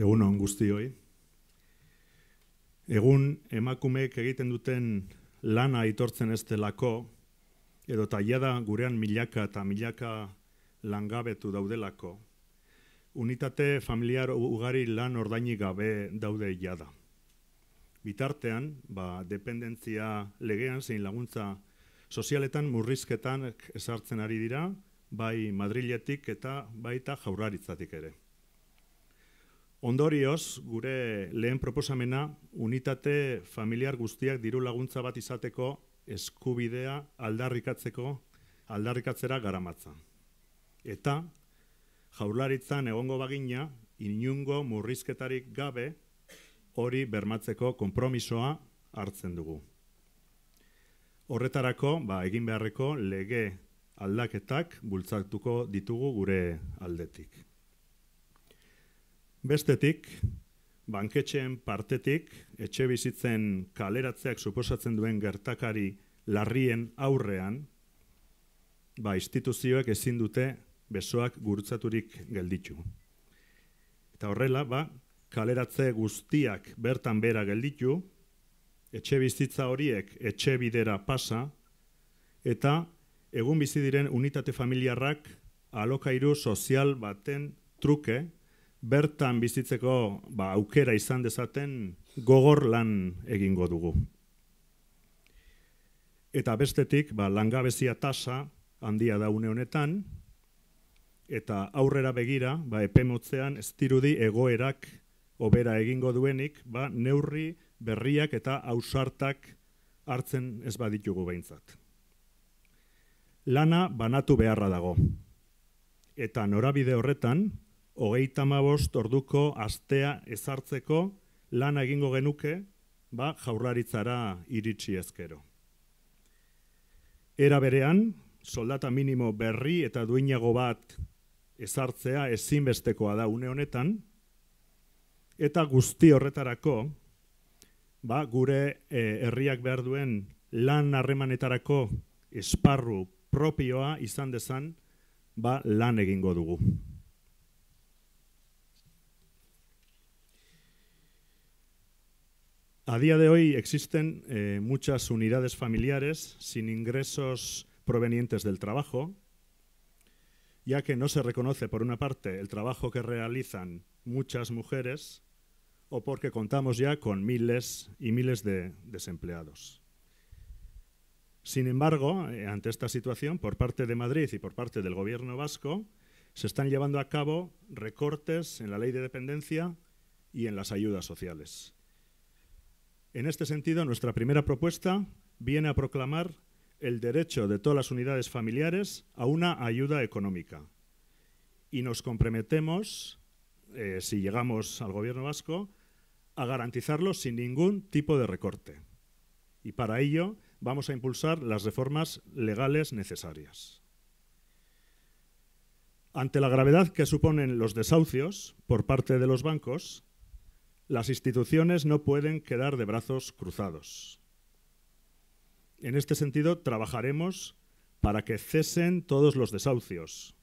egun on guztioi. Egun emakumeek egiten duten lana aitortzen ez delako, edo iada gurean milaka eta milaka langabetu daudelako, unitate familiar ugari lan ordaini gabe daude jada. Bitartean, ba, dependentzia legean zein laguntza sozialetan murrizketan ezartzen ari dira, bai Madriletik eta baita jaurlaritzatik ere. Ondorioz, gure lehen proposamena, unitate familiar guztiak diru laguntza bat izateko eskubidea aldarrikatzeko aldarrikatzera garamatza. Eta, jaurlaritzan egongo bagina, inungo murrizketarik gabe hori bermatzeko konpromisoa hartzen dugu. Horretarako, ba, egin beharreko lege aldaketak bultzatuko ditugu gure aldetik. Bestetik, banketxeen partetik, etxe bizitzen kaleratzeak suposatzen duen gertakari larrien aurrean, ba, instituzioek ezin dute besoak gurtzaturik gelditu. Eta horrela, ba, kaleratze guztiak bertan bera gelditu, etxe bizitza horiek etxe bidera pasa, eta egun bizi diren unitate familiarrak alokairu sozial baten truke, bertan bizitzeko ba, aukera izan dezaten gogor lan egingo dugu. Eta bestetik, ba, langabezia tasa handia daune honetan, eta aurrera begira, ba, epemotzean, ez egoerak obera egingo duenik, ba, neurri berriak eta ausartak hartzen ez baditugu behintzat. Lana banatu beharra dago. Eta norabide horretan, hogeita mabost orduko astea ezartzeko lan egingo genuke ba, jaurlaritzara iritsi ezkero. Era berean, soldata minimo berri eta duinago bat ezartzea ezinbestekoa da une honetan, eta guzti horretarako, ba, gure eh, herriak behar duen lan harremanetarako esparru propioa izan dezan, ba, lan egingo dugu. A día de hoy existen eh, muchas unidades familiares sin ingresos provenientes del trabajo, ya que no se reconoce, por una parte, el trabajo que realizan muchas mujeres o porque contamos ya con miles y miles de desempleados. Sin embargo, eh, ante esta situación, por parte de Madrid y por parte del Gobierno vasco, se están llevando a cabo recortes en la ley de dependencia y en las ayudas sociales. En este sentido, nuestra primera propuesta viene a proclamar el derecho de todas las unidades familiares a una ayuda económica. Y nos comprometemos, eh, si llegamos al Gobierno vasco, a garantizarlo sin ningún tipo de recorte. Y para ello vamos a impulsar las reformas legales necesarias. Ante la gravedad que suponen los desahucios por parte de los bancos, las instituciones no pueden quedar de brazos cruzados. En este sentido, trabajaremos para que cesen todos los desahucios.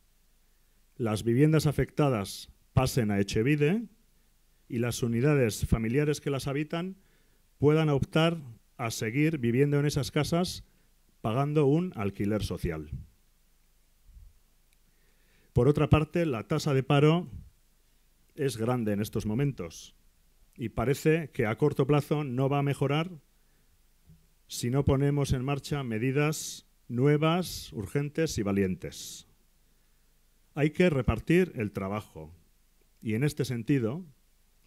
Las viviendas afectadas pasen a Echevide y las unidades familiares que las habitan puedan optar a seguir viviendo en esas casas pagando un alquiler social. Por otra parte, la tasa de paro es grande en estos momentos y parece que a corto plazo no va a mejorar si no ponemos en marcha medidas nuevas, urgentes y valientes. Hay que repartir el trabajo y en este sentido,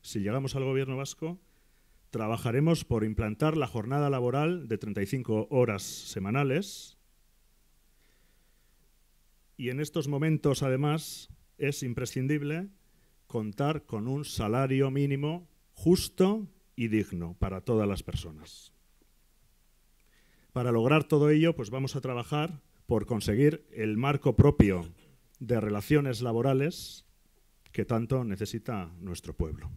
si llegamos al gobierno vasco, trabajaremos por implantar la jornada laboral de 35 horas semanales y en estos momentos además es imprescindible contar con un salario mínimo justo y digno para todas las personas. Para lograr todo ello, pues vamos a trabajar por conseguir el marco propio de relaciones laborales que tanto necesita nuestro pueblo.